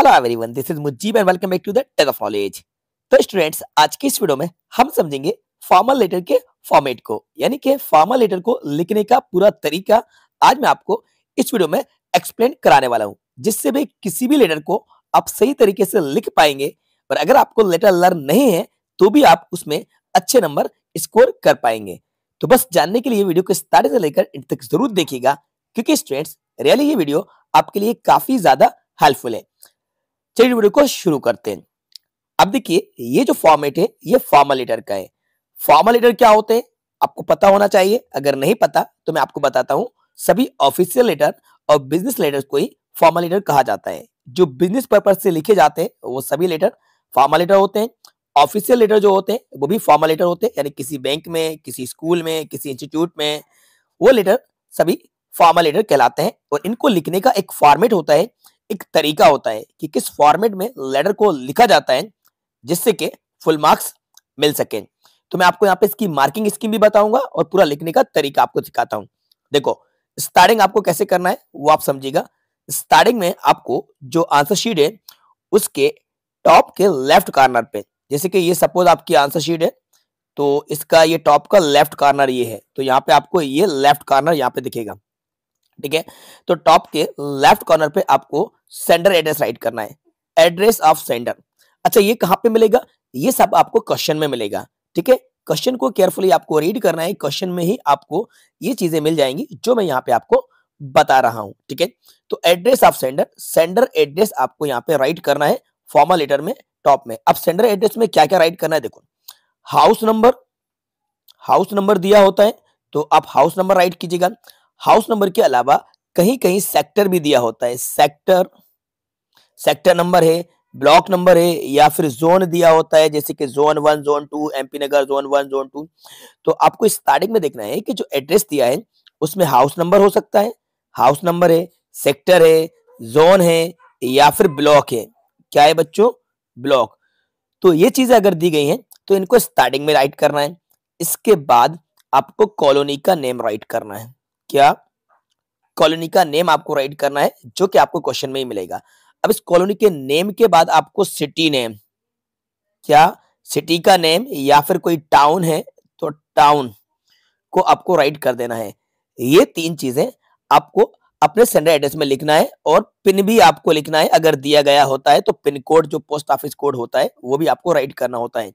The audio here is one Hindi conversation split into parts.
hello everyone this is Mujeeb and welcome back to the tech of knowledge तो स्टूडेंट्स आज के इस वीडियो में हम समझेंगे फॉर्मल लेटर के फॉर्मेट को यानी कि फॉर्मल लेटर को लिखने का पूरा तरीका आज मैं आपको इस वीडियो में एक्सप्लेन कराने वाला हूँ जिससे भी किसी भी लेटर को आप सही तरीके से लिख पाएंगे और अगर आपको लेटर लर्न नहीं है तो भी आप उसमें अच्छे नंबर स्कोर कर पाएंगे तो बस जानने के लिए वीडियो को स्टार्ट से लेकर इंड तक जरूर देखिएगा क्योंकि स्टूडेंट्स रियली ये वीडियो आपके लिए काफी ज्यादा हेल्पफुल है चलिए वीडियो को शुरू करते हैं अब देखिए ये जो फॉर्मेट है ये फॉर्मल लेटर का है फॉर्मल लेटर क्या होते हैं आपको पता होना चाहिए अगर नहीं पता तो मैं आपको बताता हूँ सभी ऑफिशियल लेटर और बिजनेस लेटर को ही फॉर्मल लेटर कहा जाता है जो बिजनेस पर्पज से लिखे जाते हैं वो सभी लेटर फॉर्मल लेटर होते हैं ऑफिशियल लेटर जो होते हैं वो भी फॉर्मल लेटर होते हैं यानी किसी बैंक में किसी स्कूल में किसी इंस्टीट्यूट में वो लेटर सभी फॉर्मल लेटर कहलाते हैं और इनको लिखने का एक फॉर्मेट होता है एक तरीका होता है कि किस फॉर्मेट में लेटर को लिखा जाता है जिससे कि फुल मार्क्स मिल सके तो मैं आपको यहाँ पे इसकी मार्किंग स्कीम भी बताऊंगा और पूरा लिखने का तरीका आपको सिखाता हूँ देखो स्टार्टिंग आपको कैसे करना है वो आप समझिएगा स्टार्टिंग में आपको जो आंसर शीट है उसके टॉप के लेफ्ट कार्नर पे जैसे कि ये सपोज आपकी आंसर शीट है तो इसका ये टॉप का लेफ्ट कार्नर ये है तो यहाँ पे आपको ये लेफ्ट कार्नर यहाँ पे दिखेगा ठीक है तो टॉप के लेफ्ट कॉर्नर पे आपको सेंडर एड्रेस राइट करना है एड्रेस ऑफ सेंडर अच्छा ये कहां पे मिलेगा ये सब आपको क्वेश्चन में मिलेगा ठीक है क्वेश्चन को केयरफुली आपको रीड करना है क्वेश्चन में ही आपको ये चीजें मिल जाएंगी जो मैं यहाँ पे आपको बता रहा हूं ठीक है तो address of sender sender address आपको यहाँ पे राइट करना है फॉर्मल लेटर में टॉप में अब सेंडर एड्रेस में क्या क्या राइट करना है देखो हाउस नंबर हाउस नंबर दिया होता है तो आप हाउस नंबर राइट कीजिएगा हाउस नंबर के अलावा कहीं कहीं सेक्टर भी दिया होता है सेक्टर सेक्टर नंबर है ब्लॉक नंबर है या फिर जोन दिया होता है जैसे कि zone one zone two MP Nagar zone one zone two तो आपको स्टार्टिंग में देखना है कि जो एड्रेस दिया है उसमें हाउस नंबर हो सकता है हाउस नंबर है सेक्टर है जोन है या फिर ब्लॉक है क्या है बच्चों ब्लॉक तो ये चीजें अगर दी गई हैं तो इनको स्टार्टिंग में राइट करना है इसके बाद आपको कॉलोनी का नेम राइट करना है क्या कॉलोनी का नेम आपको राइट करना है जो कि आपको क्वेश्चन में ही मिलेगा अब इस कॉलोनी के नेम के बाद आपको सिटी नेम क्या सिटी का नेम या फिर कोई टाउन है तो टाउन को आपको राइट कर देना है ये तीन चीजें आपको अपने सेंडर एड्रेस में लिखना है और पिन भी आपको लिखना है अगर दिया गया होता है तो पिन कोड जो पोस्ट ऑफिस कोड होता है वो भी आपको राइट करना होता है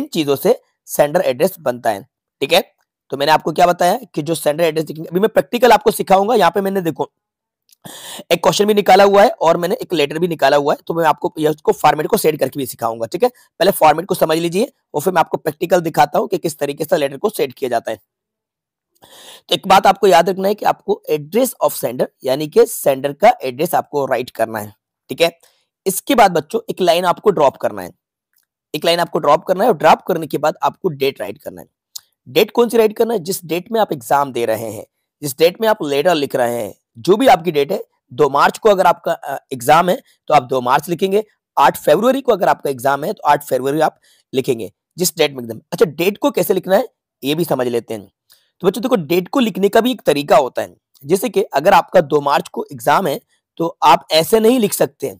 इन चीजों से सेंडर एड्रेस बनता है ठीक है तो मैंने आपको क्या बताया कि जो स्टैंडर्ड एड्रेस लिखेंगे अभी मैं प्रैक्टिकल आपको सिखाऊंगा यहाँ पे मैंने देखो एक क्वेश्चन भी निकाला हुआ है और मैंने एक लेटर भी निकाला हुआ है तो मैं आपको इसको फॉर्मेट को सेट करके भी सिखाऊंगा ठीक है पहले फॉर्मेट को समझ लीजिए और फिर मैं आपको प्रैक्टिकल दिखाता हूँ कि किस तरीके से लेटर को सेट किया जाता है तो एक बात आपको याद रखना है कि आपको एड्रेस ऑफ सेंडर यानी कि सेंडर का एड्रेस आपको राइट करना है ठीक है इसके बाद बच्चों एक लाइन आपको ड्रॉप करना है एक लाइन आपको ड्रॉप करना है और ड्रॉप करने के बाद आपको डेट राइट करना है डेट कौन सी राइट करना है जिस डेट में आप एग्जाम दे रहे हैं जिस डेट में आप लेटर लिख रहे हैं जो भी आपकी डेट है दो मार्च को अगर आपका एग्जाम है तो आप दो मार्च लिखेंगे आठ फरवरी को अगर आपका एग्जाम है तो आठ फरवरी आप लिखेंगे जिस डेट में एकदम अच्छा डेट को कैसे लिखना है ये भी समझ लेते हैं तो बच्चों देखो डेट को लिखने का भी एक तरीका होता है जैसे कि अगर आपका दो मार्च को एग्जाम है तो आप ऐसे नहीं लिख सकते हैं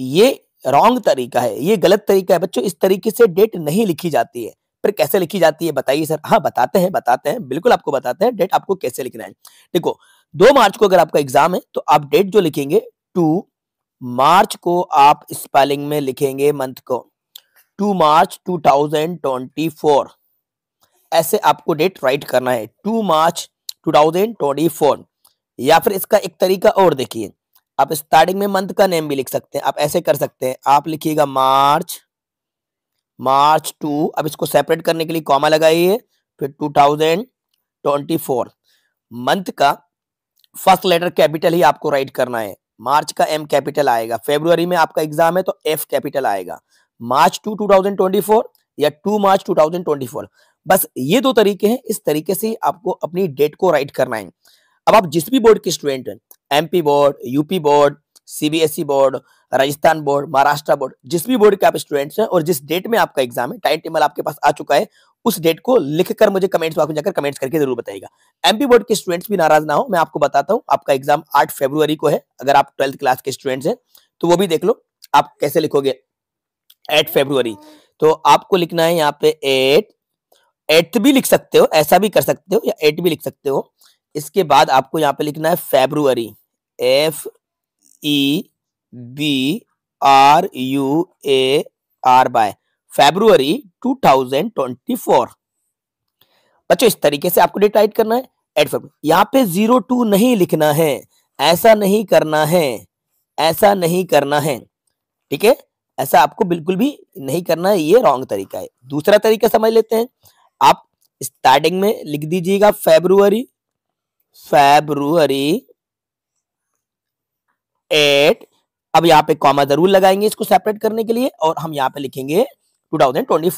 ये रॉन्ग तरीका है ये गलत तरीका है बच्चों इस तरीके से डेट नहीं लिखी जाती है पर कैसे लिखी जाती है बताइए सर हाँ बताते हैं बताते हैं बिल्कुल आपको बताते हैं डेट आपको कैसे लिखना है देखो दो मार्च को अगर आपका एग्जाम है तो आप डेट जो लिखेंगे टू मार्च को आप स्पेलिंग में लिखेंगे मंथ को two March two thousand twenty four ऐसे आपको डेट राइट करना है two March two thousand twenty four या फिर इसका एक तरीका और देखिए आप स्टार्टिंग में मंथ का नेम भी लिख सकते हैं आप ऐसे कर सकते हैं आप लिखिएगा मार्च टू मार्च टू अब इसको सेपरेट करने के लिए कॉमा लगाइए फिर two thousand twenty four month का फर्स्ट लेटर कैपिटल ही आपको राइट करना है मार्च का एम कैपिटल आएगा फेब्रुवरी में आपका एग्जाम है तो एफ कैपिटल आएगा March two two thousand twenty four या two March two thousand twenty four बस ये दो तरीके हैं इस तरीके से आपको अपनी डेट को राइट करना है अब आप जिस भी बोर्ड के स्टूडेंट हैं MP board UP board CBSE board Rajasthan board Maharashtra board जिस भी बोर्ड के आप स्टूडेंट्स हैं और जिस डेट में आपका एग्जाम है टाइम टेबल आपके पास आ चुका है उस डेट को लिखकर मुझे कमेंट्स बॉक्स में जाकर कमेंट्स करके जरूर बताएगा एमपी बोर्ड के स्टूडेंट्स भी नाराज ना हो मैं आपको बताता हूँ आपका एग्जाम आठ फेब्रुवरी को है अगर आप ट्वेल्थ क्लास के स्टूडेंट्स हैं तो वो भी देख लो आप कैसे लिखोगे एट फेब्रुवरी तो आपको लिखना है यहाँ पे एट एट भी लिख सकते हो ऐसा भी कर सकते हो या एट भी लिख सकते हो इसके बाद आपको यहाँ पे लिखना है February F E B R U A R by February 2024 बच्चों इस तरीके से आपको डेट राइट करना है एड यहाँ पे जीरो टू नहीं लिखना है ऐसा नहीं करना है ऐसा नहीं करना है ठीक है ऐसा आपको बिल्कुल भी नहीं करना है ये रॉन्ग तरीका है दूसरा तरीका समझ लेते हैं आप स्टार्टिंग में लिख दीजिएगा फेब्रुवरी फेब्रुवरी एट अब यहाँ पे कॉमा जरूर लगाएंगे इसको सेपरेट करने के लिए और हम यहाँ पे लिखेंगे 2024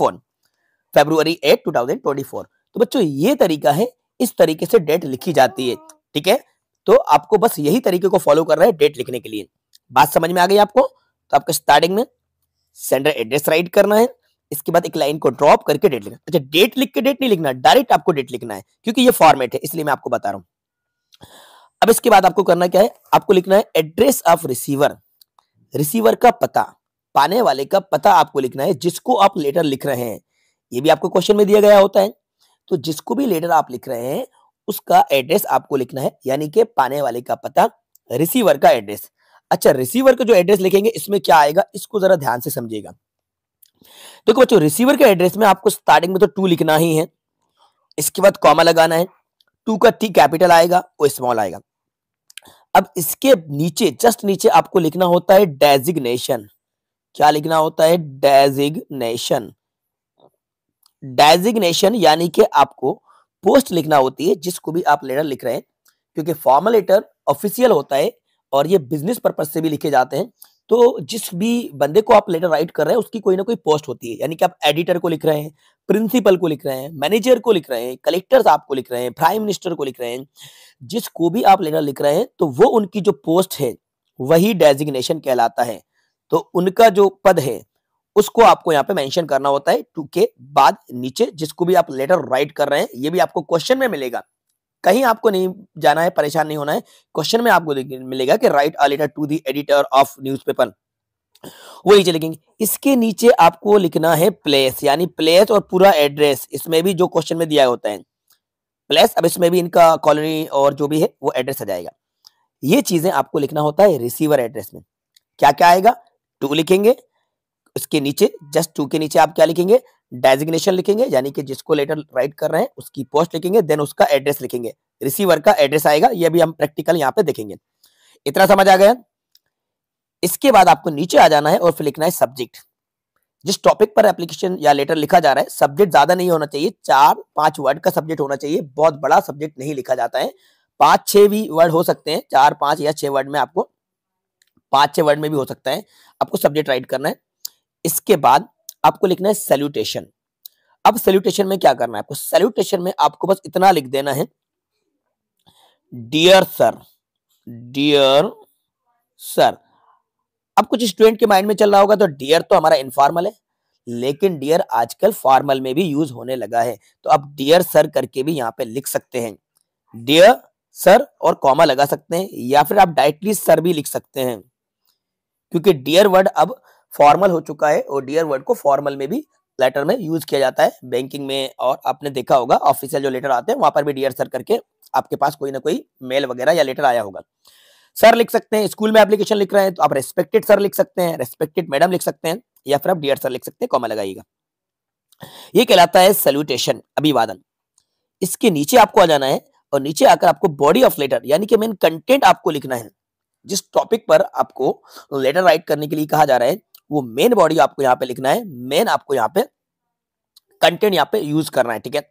फरवरी 8 2024 तो बच्चों ये तरीका है इस तरीके से डेट लिखी जाती है ठीक है तो आपको बस यही तरीके को फॉलो कर रहे हैं डेट लिखने के लिए बात समझ में आ गई आपको तो आपको स्टार्टिंग में सेंडर एड्रेस राइट करना है इसके बाद एक लाइन को ड्रॉप करके डेट लिखना अच्छा डेट लिख के डेट नहीं लिखना डायरेक्ट आपको डेट लिखना है क्योंकि ये फॉर्मेट है इसलिए मैं आपको बता रहा हूँ अब इसके बाद आपको करना क्या है आपको लिखना है एड्रेस ऑफ रिसीवर रिसीवर का पता पाने वाले का पता आपको लिखना है जिसको आप लेटर लिख रहे हैं ये भी आपको क्वेश्चन में दिया गया होता है तो जिसको भी लेटर आप लिख रहे हैं उसका एड्रेस आपको लिखना है यानी कि पाने वाले का पता रिसीवर का एड्रेस अच्छा रिसीवर का जो एड्रेस लिखेंगे इसमें क्या आएगा इसको जरा ध्यान से समझिएगा देखो बच्चों रिसीवर के एड्रेस में आपको स्टार्टिंग में तो टू लिखना ही है इसके बाद कॉमा लगाना है टू का टी कैपिटल आएगा और स्मॉल आएगा अब इसके नीचे जस्ट नीचे आपको लिखना होता है डेजिग्नेशन क्या लिखना होता है डेजिग्नेशन डेजिग्नेशन यानी कि आपको पोस्ट लिखना होती है जिसको भी आप लेटर लिख रहे हैं क्योंकि फॉर्मल लेटर ऑफिशियल होता है और ये बिजनेस पर्पज से भी लिखे जाते हैं तो जिस भी बंदे को आप लेटर राइट कर रहे हैं उसकी कोई ना कोई पोस्ट होती है यानी कि आप एडिटर को लिख रहे हैं प्रिंसिपल को लिख रहे हैं मैनेजर को लिख रहे हैं कलेक्टर्स आपको लिख रहे हैं प्राइम मिनिस्टर को लिख रहे हैं जिसको भी आप लेटर लिख रहे हैं तो वो उनकी जो पोस्ट है वही डेजिग्नेशन कहलाता है तो उनका जो पद है उसको आपको यहाँ पे मेंशन करना होता है टू के बाद नीचे जिसको भी आप लेटर राइट कर रहे हैं ये भी आपको क्वेश्चन में मिलेगा कहीं आपको नहीं जाना है परेशान नहीं होना है क्वेश्चन में आपको मिलेगा कि write a letter to the editor of newspaper वो नीचे लिखेंगे इसके नीचे आपको लिखना है प्लेस यानी प्लेस और पूरा एड्रेस इसमें भी जो क्वेश्चन में दिया होता है प्लेस अब इसमें भी इनका कॉलोनी और जो भी है वो एड्रेस आ जाएगा ये चीजें आपको लिखना होता है रिसीवर एड्रेस में क्या क्या आएगा टू लिखेंगे उसके नीचे जस्ट टू के नीचे आप क्या लिखेंगे डेजिग्नेशन लिखेंगे यानी कि जिसको लेटर राइट कर रहे हैं उसकी पोस्ट लिखेंगे देन उसका एड्रेस लिखेंगे रिसीवर का एड्रेस आएगा यह भी हम प्रैक्टिकल यहाँ पे देखेंगे इतना समझ आ गया इसके बाद आपको नीचे आ जाना है और फिर लिखना है सब्जेक्ट जिस टॉपिक पर एप्लीकेशन या लेटर लिखा जा रहा है सब्जेक्ट ज्यादा नहीं होना चाहिए चार पांच वर्ड का सब्जेक्ट होना चाहिए बहुत बड़ा सब्जेक्ट नहीं लिखा जाता है पांच छह भी वर्ड हो सकते हैं चार पांच या छह वर्ड में आपको पांच छह वर्ड में भी हो सकता है आपको सब्जेक्ट राइट करना है इसके बाद आपको लिखना है सैल्यूटेशन अब सैल्यूटेशन में क्या करना है आपको सैल्यूटेशन में आपको बस इतना लिख देना है डियर सर डियर सर अब कुछ स्टूडेंट के माइंड में चल रहा होगा तो डियर तो हमारा इनफॉर्मल है लेकिन डियर आजकल फॉर्मल में भी यूज होने लगा है तो आप डियर सर करके भी यहां पे लिख सकते हैं डियर सर और कॉमा लगा सकते हैं या फिर आप डायरेक्टली सर भी लिख सकते हैं क्योंकि डियर वर्ड अब फॉर्मल हो चुका है और डियर वर्ड को फॉर्मल में भी लेटर में यूज किया जाता है बैंकिंग में और आपने देखा होगा ऑफिसियल जो लेटर आते हैं वहां पर भी डियर सर करके आपके पास कोई ना कोई मेल वगैरह या लेटर आया होगा सर लिख सकते हैं स्कूल में एप्लीकेशन लिख रहे हैं तो आप रेस्पेक्टेड सर लिख सकते हैं रेस्पेक्टेड मैडम लिख सकते हैं या फिर आप डियर सर लिख सकते हैं कॉमा लगाइएगा ये कहलाता है सल्यूटेशन अभिवादन इसके नीचे आपको आ जाना है और नीचे आकर आपको बॉडी ऑफ लेटर यानी कि मेन कंटेंट आपको लिखना है जिस टॉपिक पर आपको लेटर राइट करने के लिए कहा जा रहा है वो मेन बॉडी आपको यहाँ पे लिखना है मेन आपको यहाँ पे कंटेंट यहाँ पे यूज करना है ठीक है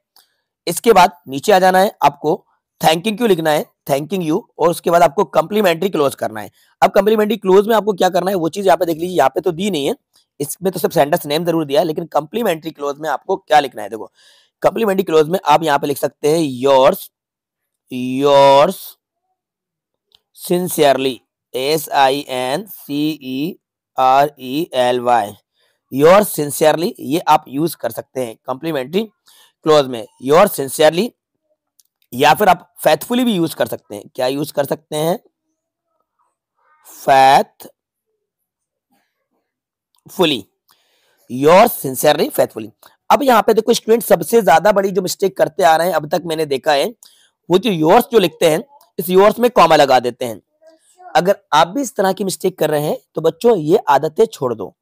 इसके बाद नीचे आ जाना है आपको थैंकिंग क्यू लिखना है थैंकिंग यू और उसके बाद आपको कंप्लीमेंट्री क्लोज करना है अब कंप्लीमेंट्री क्लोज में आपको क्या करना है वो चीज यहाँ पे देख लीजिए यहाँ पे तो दी नहीं है इसमें तो सिर्फ सेंटेंस नेम जरूर दिया है लेकिन कंप्लीमेंट्री क्लोज में आपको क्या लिखना है देखो कंप्लीमेंट्री क्लोज में आप यहाँ पे लिख सकते हैं yours yours sincerely S I N C E R E L Y your sincerely ये आप यूज कर सकते हैं कॉम्प्लीमेंट्री क्लोज में योर सिंसियरली या फिर आप फैथफुली भी यूज कर सकते हैं क्या यूज कर सकते हैं फुली योर सिंसियरली फैथफुली अब यहाँ पे देखो स्टूडेंट सबसे ज्यादा बड़ी जो मिस्टेक करते आ रहे हैं अब तक मैंने देखा है वो जो योर्स जो लिखते हैं इस योर्स में कॉमा लगा देते हैं अगर आप भी इस तरह की मिस्टेक कर रहे हैं तो बच्चों ये आदतें छोड़ दो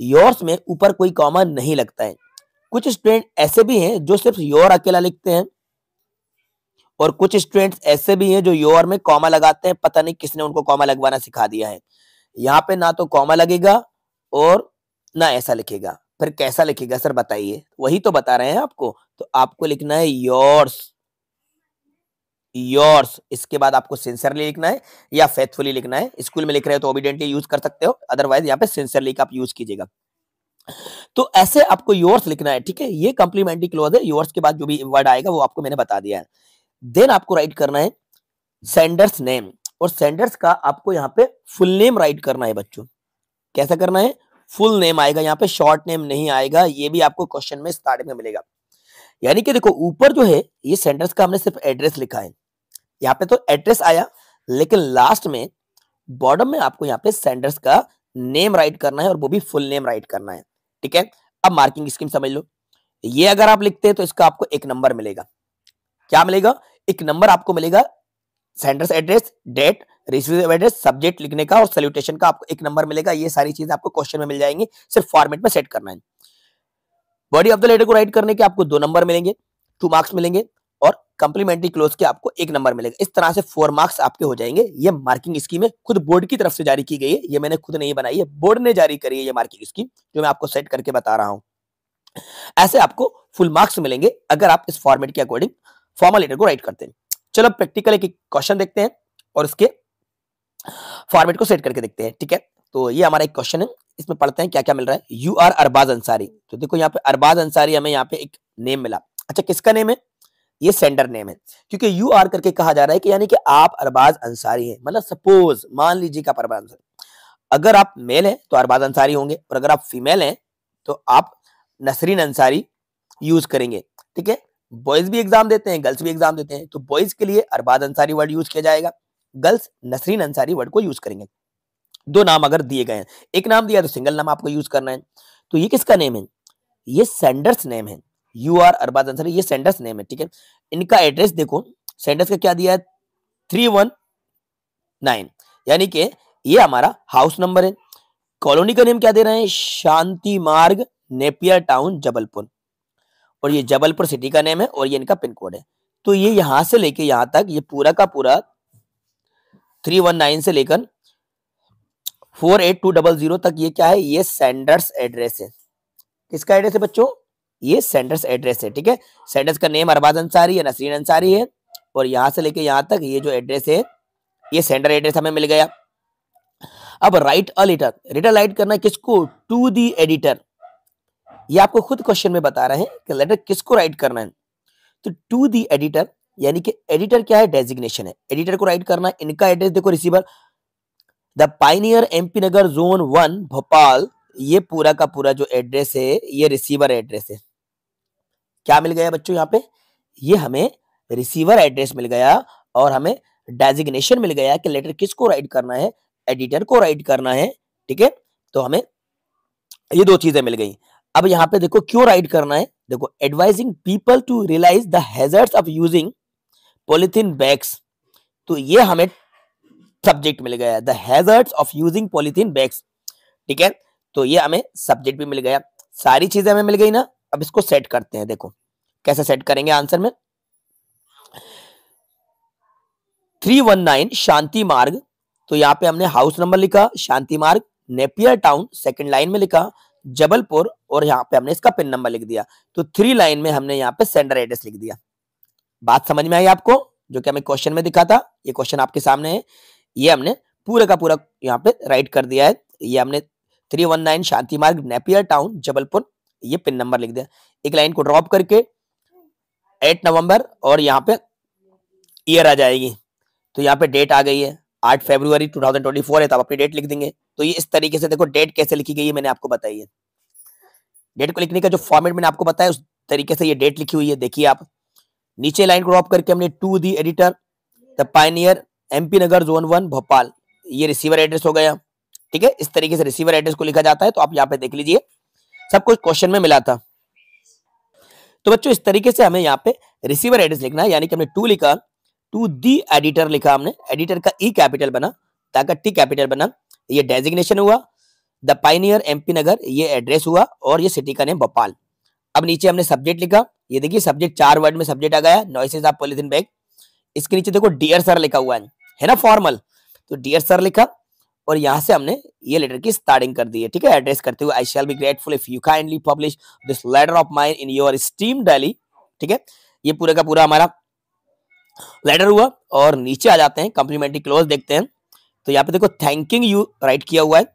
योर्स में ऊपर कोई कॉमा नहीं लगता है कुछ स्टूडेंट ऐसे भी हैं जो सिर्फ योर अकेला लिखते हैं और कुछ स्टूडेंट्स ऐसे भी हैं जो योर में कॉमा लगाते हैं पता नहीं किसने उनको कॉमा लगवाना सिखा दिया है यहाँ पे ना तो कॉमा लगेगा और ना ऐसा लिखेगा फिर कैसा लिखेगा सर बताइए वही तो बता रहे हैं आपको तो आपको लिखना है योर्स योर्स इसके बाद आपको सिंसियरली लिखना है या फेथफुली लिखना है स्कूल में लिख रहे हो तो ओबिडेंटली यूज कर सकते हो अदरवाइज यहाँ पे सिंसियरली का आप यूज कीजिएगा तो ऐसे आपको योर्स लिखना है ठीक है ये कॉम्प्लीमेंट्री क्लोज है योर्स के बाद जो भी वर्ड आएगा वो आपको मैंने बता दिया है देन आपको राइट करना है सेंडर्स नेम और सेंडर्स का आपको यहाँ पे फुल नेम राइट करना है बच्चों कैसा करना है फुल नेम आएगा यहाँ पे शॉर्ट नेम नहीं आएगा ये भी आपको क्वेश्चन में स्टार्टिंग में मिलेगा यानी कि देखो ऊपर जो है ये सेंडर्स का हमने सिर्फ एड्रेस लिखा है यहाँ पे तो एड्रेस आया लेकिन लास्ट में बॉर्डर में आपको यहाँ पे सेंडर्स का नेम राइट करना है और वो भी फुल नेम राइट करना है ठीक है अब मार्किंग स्कीम समझ लो ये अगर आप लिखते हैं तो इसका आपको एक नंबर मिलेगा क्या मिलेगा एक नंबर आपको मिलेगा sender's address date receive address subject लिखने का और सल्यूटेशन का आपको एक नंबर मिलेगा ये सारी चीजें आपको क्वेश्चन में मिल जाएंगी सिर्फ फॉर्मेट में सेट करना है बॉडी ऑफ द लेटर को राइट करने के आपको दो नंबर मिलेंगे टू मार्क्स मिलेंगे कंप्लीमेंट्री क्लोज के आपको एक नंबर मिलेगा इस तरह से फोर मार्क्स आपके हो जाएंगे ये मार्किंग स्कीम है खुद बोर्ड की तरफ से जारी की गई है ये मैंने खुद नहीं बनाई है बोर्ड ने जारी करी है ये मार्किंग स्कीम जो मैं आपको सेट करके बता रहा हूँ ऐसे आपको फुल मार्क्स मिलेंगे अगर आप इस फॉर्मेट के अकॉर्डिंग फॉर्मल लेटर को राइट करते हैं चलो प्रैक्टिकल एक क्वेश्चन देखते हैं और इसके फॉर्मेट को सेट करके देखते हैं ठीक है तो ये हमारा एक क्वेश्चन है इसमें पढ़ते हैं क्या क्या मिल रहा है यू आर अरबाज अंसारी तो देखो यहाँ पे अरबाज अंसारी हमें यहाँ पे एक नेम मिला अच्छा किसका नेम है ये सेंडर नेम है क्योंकि यू आर करके कहा जा रहा है कि यानी कि आप अरबाज अंसारी हैं मतलब सपोज मान लीजिए कि आप अरबाज अंसारी अगर आप मेल हैं तो अरबाज अंसारी होंगे और अगर आप फीमेल हैं तो आप नसरीन अंसारी यूज करेंगे ठीक है बॉयज भी एग्जाम देते हैं गर्ल्स भी एग्जाम देते हैं तो बॉयज के लिए अरबाज अंसारी वर्ड यूज किया जाएगा गर्ल्स नसरीन अंसारी वर्ड को यूज करेंगे दो नाम अगर दिए गए हैं एक नाम दिया तो सिंगल नाम आपको यूज करना है तो ये किसका नेम है ये सेंडर्स नेम है यू आर अरबाज अंसारी ये सेंडर्स नेम है ठीक है इनका एड्रेस देखो सेंडर्स का क्या दिया है थ्री वन नाइन यानी कि ये हमारा हाउस नंबर है कॉलोनी का नेम क्या दे रहे हैं शांति मार्ग नेपियर टाउन जबलपुर और ये जबलपुर सिटी का नेम है और ये इनका पिन कोड है तो ये यहां से लेके यहां तक ये पूरा का पूरा थ्री वन नाइन से लेकर four eight two double zero तक ये क्या है ये सेंडर्स एड्रेस है किसका एड्रेस है बच्चों ये सेंडर्स एड्रेस है ठीक है सेंडर्स का नेम अरबाज अंसारी है नसरीन अंसारी है और यहाँ से लेके यहाँ तक ये जो एड्रेस है ये सेंडर एड्रेस हमें मिल गया अब write a letter letter write करना किसको टू दी एडिटर ये आपको खुद क्वेश्चन में बता रहे हैं कि लेटर किसको राइट करना है तो टू दी एडिटर यानी कि एडिटर क्या है डेजिग्नेशन है एडिटर को राइट करना इनका एड्रेस देखो receiver the Pioneer MP Nagar zone one Bhopal ये पूरा का पूरा जो एड्रेस है ये रिसीवर एड्रेस है क्या मिल गया बच्चों यहाँ पे ये हमें रिसीवर एड्रेस मिल गया और हमें डेजिग्नेशन मिल गया कि लेटर किसको राइट करना है एडिटर को राइट करना है ठीक है तो हमें ये दो चीजें मिल गई अब यहाँ पे देखो क्यों राइट करना है देखो advising people to realise the hazards of using polythene bags तो ये हमें सब्जेक्ट मिल गया the hazards of using polythene bags ठीक है तो ये हमें सब्जेक्ट भी मिल गया सारी चीजें हमें मिल गई ना अब इसको सेट करते हैं देखो कैसे सेट करेंगे आंसर में थ्री वन नाइन शांति मार्ग तो यहाँ पे हमने हाउस नंबर लिखा शांति मार्ग नेपियर टाउन सेकंड लाइन में लिखा जबलपुर और यहाँ पे हमने इसका पिन नंबर लिख दिया तो थ्री लाइन में हमने यहाँ पे सेंडर एड्रेस लिख दिया बात समझ में आई आपको जो कि हमें क्वेश्चन में दिखा था ये क्वेश्चन आपके सामने है ये हमने पूरे का पूरा यहाँ पे राइट कर दिया है ये हमने थ्री वन नाइन शांति मार्ग नेपियर टाउन जबलपुर ये पिन नंबर लिख दिया एक लाइन को ड्रॉप करके एट नवंबर और यहाँ पे ईयर आ जाएगी तो यहाँ पे डेट आ गई है आठ फेब्रुवरी 2024 है तो आप अपनी डेट लिख देंगे तो ये इस तरीके से देखो डेट कैसे लिखी गई है मैंने आपको बताई है डेट को लिखने का जो फॉर्मेट मैंने आपको बताया उस तरीके से ये डेट लिखी हुई है देखिए आप नीचे लाइन को ड्रॉप करके हमने to the editor the Pioneer MP Nagar zone one Bhopal ये रिसीवर एड्रेस हो गया ठीक है इस तरीके से रिसीवर एड्रेस को लिखा जाता है तो आप यहाँ पे देख लीजिए सब कुछ क्वेश्चन में मिला था तो बच्चों इस तरीके से हमें यहाँ पे रिसीवर एड्रेस लिखना है यानी कि हमने टू लिखा टू दी एडिटर लिखा हमने एडिटर का ई e कैपिटल बना ताकि टी कैपिटल बना ये डेजिग्नेशन हुआ द पाइनियर एमपी नगर ये एड्रेस हुआ और ये सिटी का नेम भोपाल अब नीचे हमने सब्जेक्ट लिखा ये देखिए सब्जेक्ट चार वर्ड में सब्जेक्ट आ गया नॉइसेज ऑफ पोलिथिन बैग इसके नीचे देखो डियर सर लिखा हुआ है है ना फॉर्मल तो डियर सर लिखा और यहाँ से हमने ये लेटर की स्टार्टिंग कर दी है ठीक है एड्रेस करते हुए I shall be grateful if you kindly publish this letter of mine in your esteem daily ठीक है ये पूरा का पूरा हमारा लेटर हुआ और नीचे आ जाते हैं कॉम्प्लीमेंट्री क्लोज देखते हैं तो यहाँ पे देखो थैंकिंग यू राइट किया हुआ है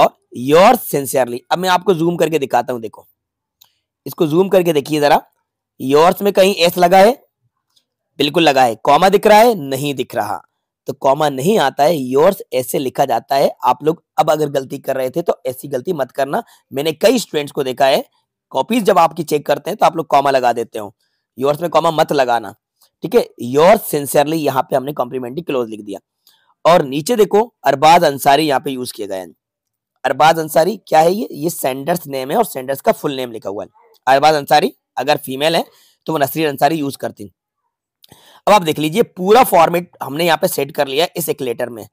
और योर सिंसियरली अब मैं आपको जूम करके दिखाता हूँ देखो इसको जूम करके देखिए जरा योर्स में कहीं एस लगा है बिल्कुल लगा है कॉमा दिख रहा है नहीं दिख रहा तो कॉमा नहीं आता है योर्स ऐसे लिखा जाता है आप लोग अब अगर गलती कर रहे थे तो ऐसी गलती मत करना मैंने कई स्टूडेंट्स को देखा है कॉपीज जब आपकी चेक करते हैं तो आप लोग कॉमा लगा देते हो योर्स में कॉमा मत लगाना ठीक है योर्स सिंसियरली यहाँ पे हमने कॉम्प्लीमेंट्री क्लोज लिख दिया और नीचे देखो अरबाज अंसारी यहाँ पे यूज किया गया अरबाज अंसारी क्या है ये ये सेंडर्स नेम है और सेंडर्स का फुल नेम लिखा हुआ है अरबाज अंसारी अगर फीमेल है तो वो नसरी अंसारी यूज करती अब आप देख लीजिए पूरा फॉर्मेट हमने यहाँ पे सेट कर लिया है इस एक लेटर में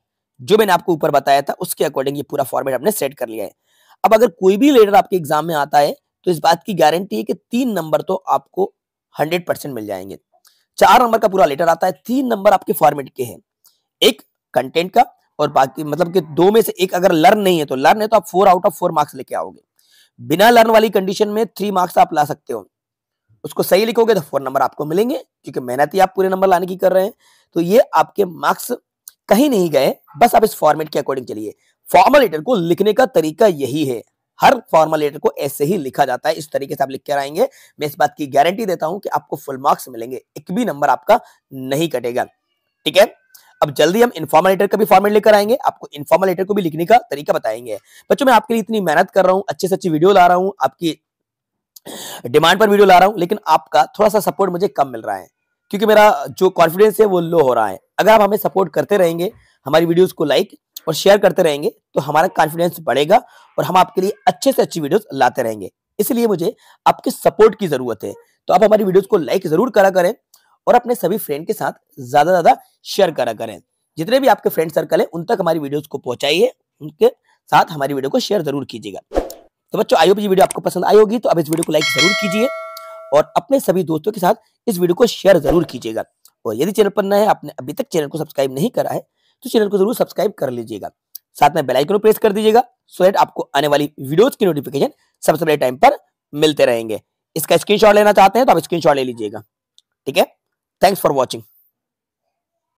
जो मैंने आपको ऊपर बताया था उसके अकॉर्डिंग ये पूरा फॉर्मेट हमने सेट कर लिया है अब अगर कोई भी लेटर आपके एग्जाम में आता है तो इस बात की गारंटी है कि तीन नंबर तो आपको हंड्रेड परसेंट मिल जाएंगे चार नंबर का पूरा लेटर आता है तीन नंबर आपके फॉर्मेट के हैं एक कंटेंट का और बाकी मतलब कि दो में से एक अगर लर्न नहीं है तो लर्न है तो आप four out of four marks लेके आओगे बिना लर्न वाली कंडीशन में थ्री मार्क्स आप ला सकते हो उसको सही लिखोगे तो फोर नंबर आपको मिलेंगे क्योंकि मेहनत ही आप पूरे नंबर लाने की कर रहे हैं तो ये आपके मार्क्स कहीं नहीं गए बस आप इस फॉर्मेट के अकॉर्डिंग चलिए फॉर्मल लेटर को लिखने का तरीका यही है हर फॉर्मल लेटर को ऐसे ही लिखा जाता है इस तरीके से आप लिख कर आएंगे मैं इस बात की गारंटी देता हूं कि आपको फुल मार्क्स मिलेंगे एक भी नंबर आपका नहीं कटेगा ठीक है अब जल्दी हम इनफॉर्मल लेटर का भी फॉर्मेट लेकर आएंगे आपको इनफॉर्मल लेटर को भी लिखने का तरीका बताएंगे बच्चों मैं आपके लिए इतनी मेहनत कर रहा हूँ अच्छे से अच्छी वीडियो ला रहा हूँ आपकी डिमांड पर वीडियो ला रहा हूँ लेकिन आपका थोड़ा सा सपोर्ट मुझे कम मिल रहा है क्योंकि मेरा जो कॉन्फिडेंस है वो लो हो रहा है अगर आप हमें सपोर्ट करते रहेंगे हमारी वीडियोस को लाइक और शेयर करते रहेंगे तो हमारा कॉन्फिडेंस बढ़ेगा और हम आपके लिए अच्छे से अच्छी वीडियोस लाते रहेंगे इसलिए मुझे आपके सपोर्ट की जरूरत है तो आप हमारी वीडियोज को लाइक जरूर करा करें और अपने सभी फ्रेंड के साथ ज्यादा से ज्यादा शेयर करा करें जितने भी आपके फ्रेंड सर्कल है उन तक हमारी वीडियोज को पहुंचाइए उनके साथ हमारी वीडियो को शेयर जरूर कीजिएगा तो बच्चों आई होप ये वीडियो आपको पसंद आई होगी तो अब इस वीडियो को लाइक जरूर कीजिए और अपने सभी दोस्तों के साथ इस वीडियो को शेयर जरूर कीजिएगा और यदि चैनल पर नए हैं आपने अभी तक चैनल को सब्सक्राइब नहीं करा है तो चैनल को जरूर सब्सक्राइब कर लीजिएगा साथ में बेल आइकन प्रेस कर दीजिएगा सो दैट आपको आने वाली वीडियोज की नोटिफिकेशन सबसे पहले टाइम पर मिलते रहेंगे इसका स्क्रीनशॉट लेना चाहते हैं तो आप स्क्रीनशॉट ले लीजिएगा ठीक है थैंक्स फॉर वॉचिंग